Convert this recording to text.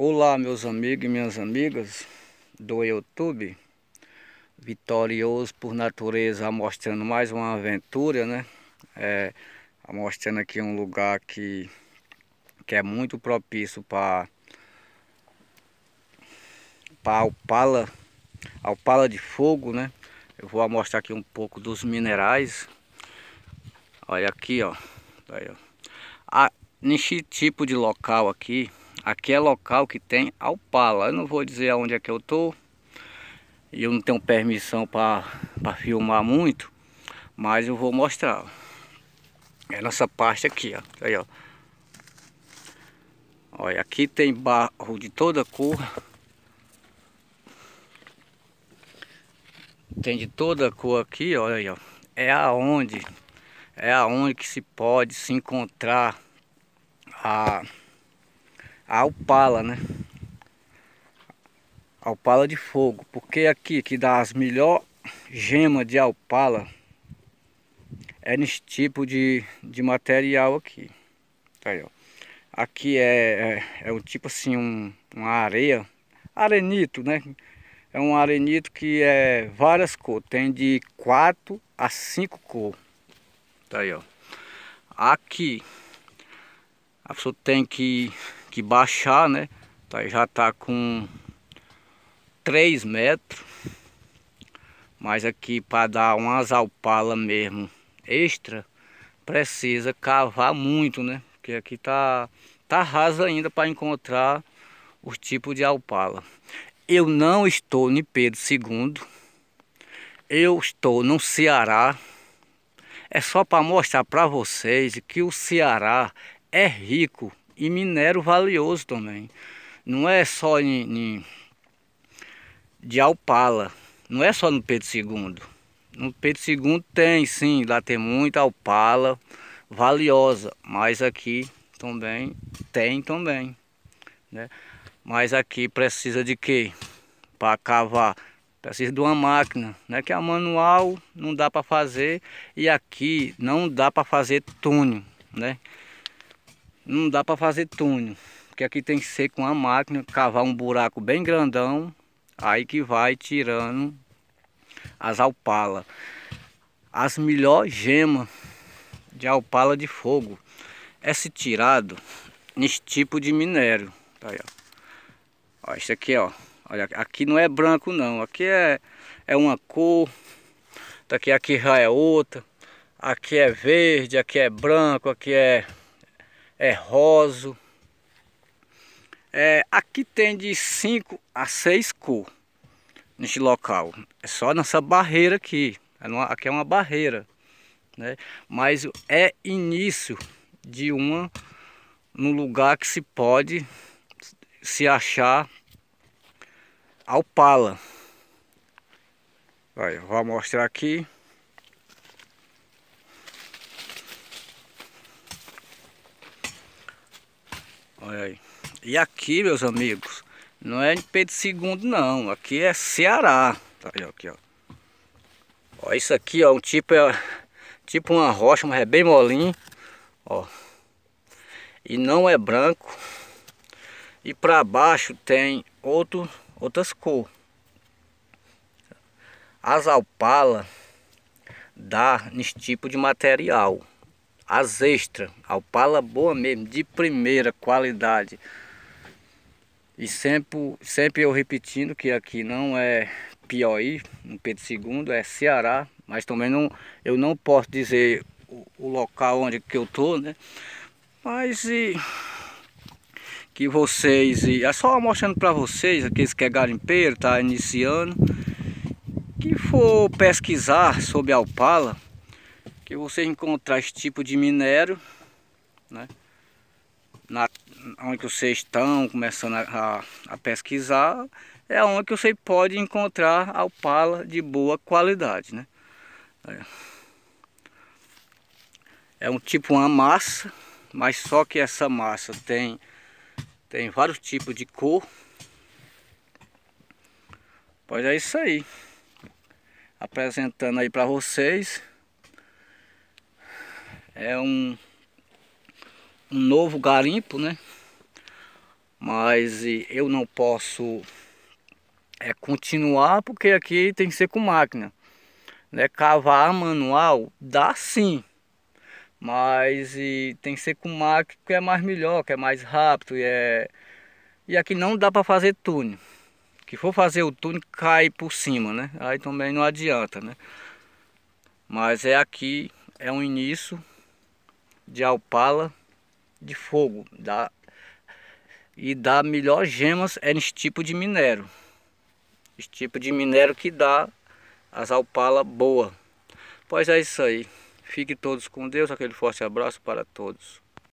Olá meus amigos e minhas amigas do YouTube Vitorioso por natureza mostrando mais uma aventura né é, mostrando aqui um lugar que, que é muito propício para para opala alpala de fogo né eu vou mostrar aqui um pouco dos minerais olha aqui ó, aí, ó. A, ah, neste tipo de local aqui Aqui é local que tem alpala. Eu não vou dizer aonde é que eu tô. Eu não tenho permissão para filmar muito, mas eu vou mostrar. É nessa nossa parte aqui, ó. Aí, ó. Olha, aqui tem barro de toda cor. Tem de toda cor aqui, olha aí, ó. É aonde, é aonde que se pode se encontrar a a alpala, né? Alpala de fogo, porque aqui que dá as melhores gema de alpala é nesse tipo de, de material aqui. Tá aí, ó. Aqui é, é, é, um tipo assim, um, uma areia, arenito, né? É um arenito que é várias cores, tem de 4 a 5 cores. Tá aí, ó. Aqui a pessoa tem que que baixar, né? Tá, já tá com 3 metros. Mas aqui para dar umas alpala mesmo extra, precisa cavar muito, né? Porque aqui tá, tá raso ainda para encontrar os tipos de alpala. Eu não estou em Pedro II. Eu estou no Ceará. É só para mostrar para vocês que o Ceará é rico e minério valioso também. Não é só em, em, de alpala, não é só no Pedro II. No Pedro II tem sim, lá tem muita alpala valiosa, mas aqui também tem também. Né? Mas aqui precisa de quê? Para cavar precisa de uma máquina, né? Que a é manual não dá para fazer e aqui não dá para fazer túnel, né? não dá para fazer túnel, porque aqui tem que ser com a máquina, cavar um buraco bem grandão, aí que vai tirando as alpalas. As melhores gemas de alpala de fogo é se tirado nesse tipo de minério. Tá aí, ó. ó. Isso aqui, ó. Olha, aqui não é branco não, aqui é, é uma cor, daqui tá aqui já é outra, aqui é verde, aqui é branco, aqui é é roso. É, aqui tem de 5 a 6 cor neste local. É só nessa barreira aqui. É aqui é uma barreira. Né? Mas é início de uma no lugar que se pode se achar alpala. Vai, vou mostrar aqui. Olha aí. E aqui, meus amigos, não é em Pedro II, não. Aqui é Ceará. Tá aí, aqui, ó. Ó, isso aqui, ó, um tipo, é, tipo uma rocha, mas é bem molinho, ó. E não é branco. E para baixo tem outro, outras cores. As alpalas dá nesse tipo de material as extras, alpala boa mesmo, de primeira qualidade. E sempre, sempre eu repetindo que aqui não é Piauí, no Pedro II, é Ceará, mas também não, eu não posso dizer o, o local onde que eu tô, né? Mas e que vocês, e é só mostrando para vocês, aqueles que é garimpeiro, tá iniciando, que for pesquisar sobre a alpala, que você encontrar esse tipo de minério, né? Na, onde vocês estão começando a, a, a pesquisar, é onde você pode encontrar alpala de boa qualidade, né? É, é um tipo uma massa, mas só que essa massa tem tem vários tipos de cor. Pois é isso aí. Apresentando aí para vocês. É um, um novo garimpo, né? Mas eu não posso é, continuar porque aqui tem que ser com máquina. Né? Cavar manual dá sim, mas e, tem que ser com máquina que é mais melhor, que é mais rápido e é... E aqui não dá para fazer túnel. Que for fazer o túnel cai por cima, né? Aí também não adianta, né? Mas é aqui, é um início de alpala de fogo. Dá, e dá melhor gemas é nesse tipo de minério. Esse tipo de minério que dá as alpala boa. Pois é isso aí. Fique todos com Deus. Aquele forte abraço para todos.